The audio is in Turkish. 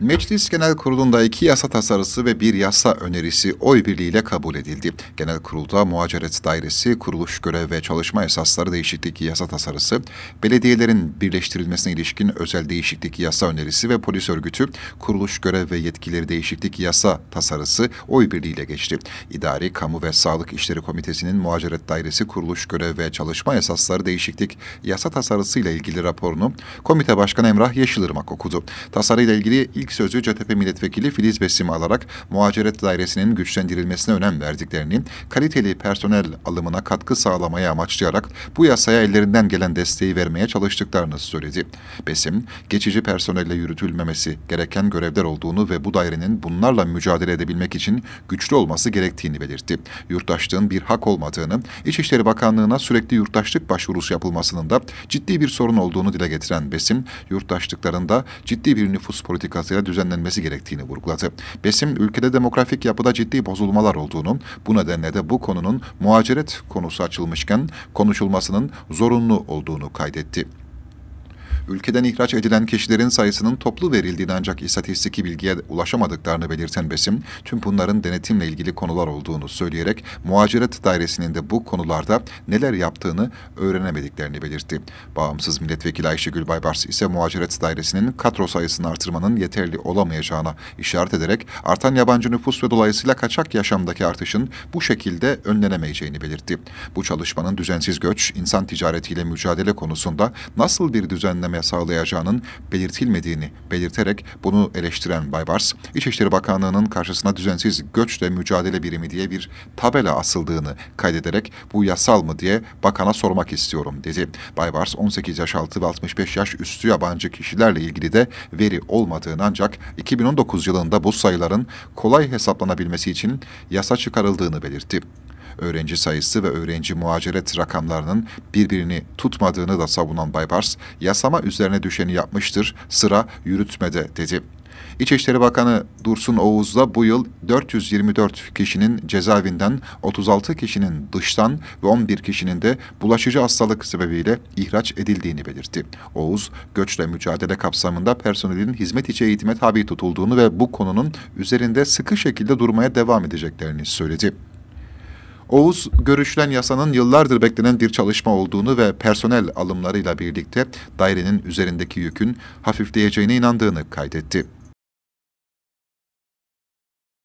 Meclis Genel Kurulu'nda iki yasa tasarısı ve bir yasa önerisi oy birliğiyle kabul edildi. Genel Kurul'da Muhaceret Dairesi, Kuruluş Görev ve Çalışma Esasları değişiklik Yasa Tasarısı, belediyelerin birleştirilmesine ilişkin özel değişiklik yasa önerisi ve polis örgütü, Kuruluş Görev ve Yetkileri Değişiklik Yasa Tasarısı oy birliğiyle geçti. İdari, Kamu ve Sağlık İşleri Komitesi'nin Muhaceret Dairesi, Kuruluş Görev ve Çalışma Esasları Değişiklik Yasa Tasarısı ile ilgili raporunu Komite Başkanı Emrah Yeşilırmak okudu. Tasarıyla ilgili ilk sözü CHP milletvekili Filiz Besim alarak muhaciret dairesinin güçlendirilmesine önem verdiklerini, kaliteli personel alımına katkı sağlamaya amaçlayarak bu yasaya ellerinden gelen desteği vermeye çalıştıklarını söyledi. Besim, geçici personelle yürütülmemesi gereken görevler olduğunu ve bu dairenin bunlarla mücadele edebilmek için güçlü olması gerektiğini belirtti. Yurttaşlığın bir hak olmadığını, İçişleri Bakanlığı'na sürekli yurttaşlık başvurusu yapılmasının da ciddi bir sorun olduğunu dile getiren Besim, yurttaşlıklarında ciddi bir nüfus politikası üniversitede düzenlenmesi gerektiğini vurguladı. Besim ülkede demografik yapıda ciddi bozulmalar olduğunu, bu nedenle de bu konunun muhaciret konusu açılmışken konuşulmasının zorunlu olduğunu kaydetti ülkeden ihraç edilen kişilerin sayısının toplu verildiğini ancak istatistiki bilgiye ulaşamadıklarını belirten Besim, tüm bunların denetimle ilgili konular olduğunu söyleyerek muhacirat dairesinin de bu konularda neler yaptığını öğrenemediklerini belirtti. Bağımsız milletvekili Ayşegül Baybars ise muhacirat dairesinin kadro sayısını artırmanın yeterli olamayacağına işaret ederek artan yabancı nüfus ve dolayısıyla kaçak yaşamdaki artışın bu şekilde önlenemeyeceğini belirtti. Bu çalışmanın düzensiz göç, insan ticaretiyle mücadele konusunda nasıl bir düzenleme düzenleme sağlayacağının belirtilmediğini belirterek bunu eleştiren Baybars, İçişleri Bakanlığı'nın karşısına düzensiz göçle mücadele birimi diye bir tabela asıldığını kaydederek bu yasal mı diye bakana sormak istiyorum dedi. Baybars 18 yaş altı ve 65 yaş üstü yabancı kişilerle ilgili de veri olmadığını ancak 2019 yılında bu sayıların kolay hesaplanabilmesi için yasa çıkarıldığını belirtti öğrenci sayısı ve öğrenci muhaciret rakamlarının birbirini tutmadığını da savunan Baybars, yasama üzerine düşeni yapmıştır, sıra yürütmede dedi. İçişleri Bakanı Dursun Oğuz da bu yıl 424 kişinin cezaevinden, 36 kişinin dıştan ve 11 kişinin de bulaşıcı hastalık sebebiyle ihraç edildiğini belirtti. Oğuz, göçle mücadele kapsamında personelin hizmet içi eğitime tabi tutulduğunu ve bu konunun üzerinde sıkı şekilde durmaya devam edeceklerini söyledi. Oğuz görüşlen yasanın yıllardır beklenen bir çalışma olduğunu ve personel alımlarıyla birlikte dairenin üzerindeki yükün hafifleyeceğine inandığını kaydetti.